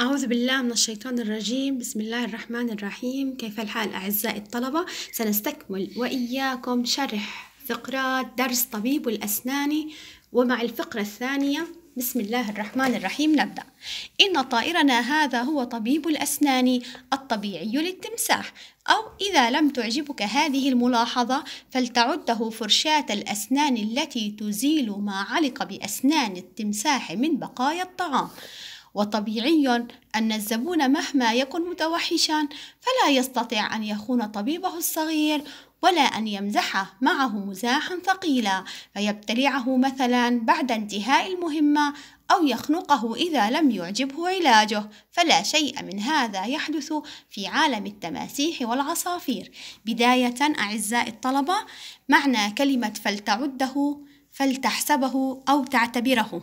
أعوذ بالله من الشيطان الرجيم بسم الله الرحمن الرحيم كيف الحال أعزائي الطلبة سنستكمل وإياكم شرح فقرات درس طبيب الأسنان ومع الفقرة الثانية بسم الله الرحمن الرحيم نبدأ إن طائرنا هذا هو طبيب الأسنان الطبيعي للتمساح أو إذا لم تعجبك هذه الملاحظة فلتعده فرشاة الأسنان التي تزيل ما علق بأسنان التمساح من بقايا الطعام وطبيعي أن الزبون مهما يكن متوحشا فلا يستطيع أن يخون طبيبه الصغير ولا أن يمزح معه مزاحا ثقيلا فيبتلعه مثلا بعد انتهاء المهمة أو يخنقه إذا لم يعجبه علاجه فلا شيء من هذا يحدث في عالم التماسيح والعصافير بداية أعزائي الطلبة معنى كلمة فلتعده فلتحسبه أو تعتبره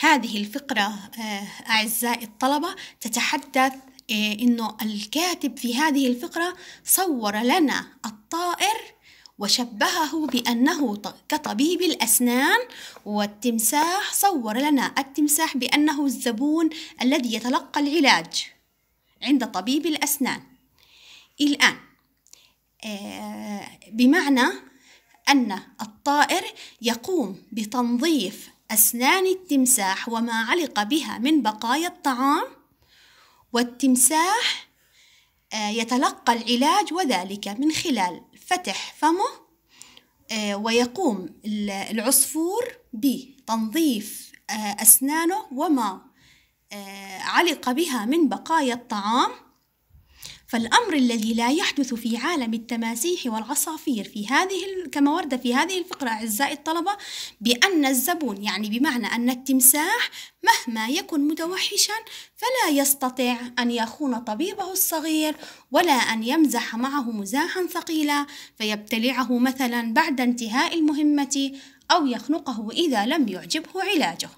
هذه الفقرة آه، أعزائي الطلبة تتحدث آه، إنه الكاتب في هذه الفقرة صور لنا الطائر وشبهه بأنه كطبيب الأسنان والتمساح صور لنا التمساح بأنه الزبون الذي يتلقى العلاج عند طبيب الأسنان الآن آه، بمعنى أن الطائر يقوم بتنظيف أسنان التمساح وما علق بها من بقايا الطعام والتمساح آه، يتلقى العلاج وذلك من خلال فتح فمه آه، ويقوم العصفور بتنظيف آه، أسنانه وما علق بها من بقايا الطعام فالأمر الذي لا يحدث في عالم التماسيح والعصافير في هذه كما ورد في هذه الفقرة أعزائي الطلبة بأن الزبون يعني بمعنى أن التمساح مهما يكن متوحشا فلا يستطيع أن يخون طبيبه الصغير ولا أن يمزح معه مزاحا ثقيلا فيبتلعه مثلا بعد انتهاء المهمة أو يخنقه إذا لم يعجبه علاجه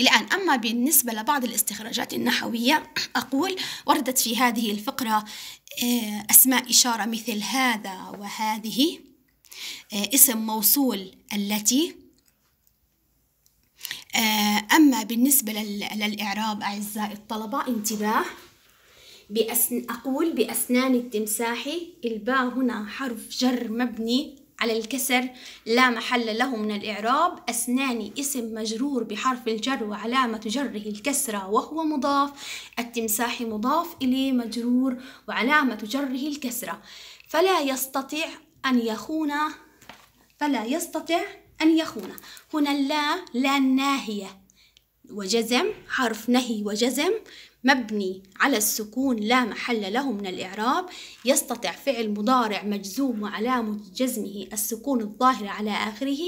الآن أما بالنسبة لبعض الاستخراجات النحوية أقول وردت في هذه الفقرة آه، أسماء إشارة مثل هذا وهذه آه، اسم موصول التي آه، أما بالنسبة للإعراب أعزائي الطلبة انتباه بأسن أقول بأسنان التمساح الباء هنا حرف جر مبني على الكسر لا محل له من الإعراب أسناني اسم مجرور بحرف الجر وعلامة جره الكسرة وهو مضاف التمساح مضاف إليه مجرور وعلامة جره الكسرة فلا يستطيع أن يخون فلا يستطيع أن يخون هنا لا لا ناهية وجزم حرف نهي وجزم مبني على السكون لا محل له من الإعراب يستطع فعل مضارع مجزوم وعلامة جزمه السكون الظاهرة على آخره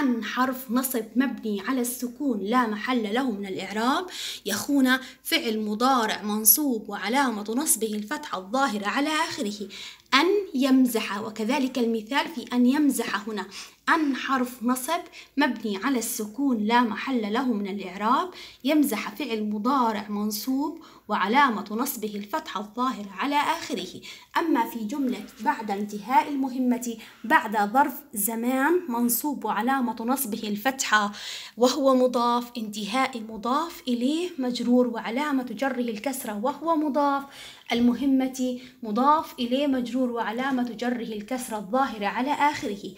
أن حرف نصب مبني على السكون لا محل له من الإعراب يخون فعل مضارع منصوب وعلامة نصبه الفتحة الظاهرة على آخره أن يمزح وكذلك المثال في أن يمزح هنا أن حرف نصب مبني على السكون لا محل له من الإعراب يمزح فعل مضارع منصوب وعلامة نصبه الفتحة الظاهرة على آخره أما في جملة بعد انتهاء المهمة بعد ظرف زمان منصوب وعلامة نصبه الفتحة وهو مضاف انتهاء مضاف إليه مجرور وعلامة جره الكسرة وهو مضاف المهمة مضاف إليه مجرور وعلامة جره الكسرة الظاهرة على آخره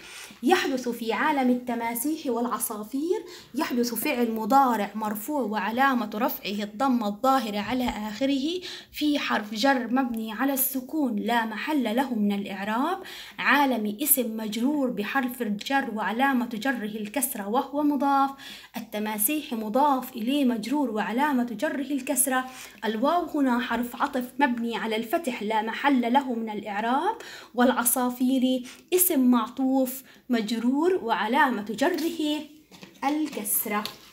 يحدث يحدث في عالم التماسيح والعصافير يحدث فعل مضارع مرفوع وعلامة رفعه الضمة الظاهرة على آخره في حرف جر مبني على السكون لا محل له من الإعراب عالم اسم مجرور بحرف الجر وعلامة جره الكسرة وهو مضاف التماسيح مضاف إليه مجرور وعلامة جره الكسرة الواو هنا حرف عطف مبني على الفتح لا محل له من الإعراب والعصافير اسم معطوف مجرور المجرور وعلامة جره الكسرة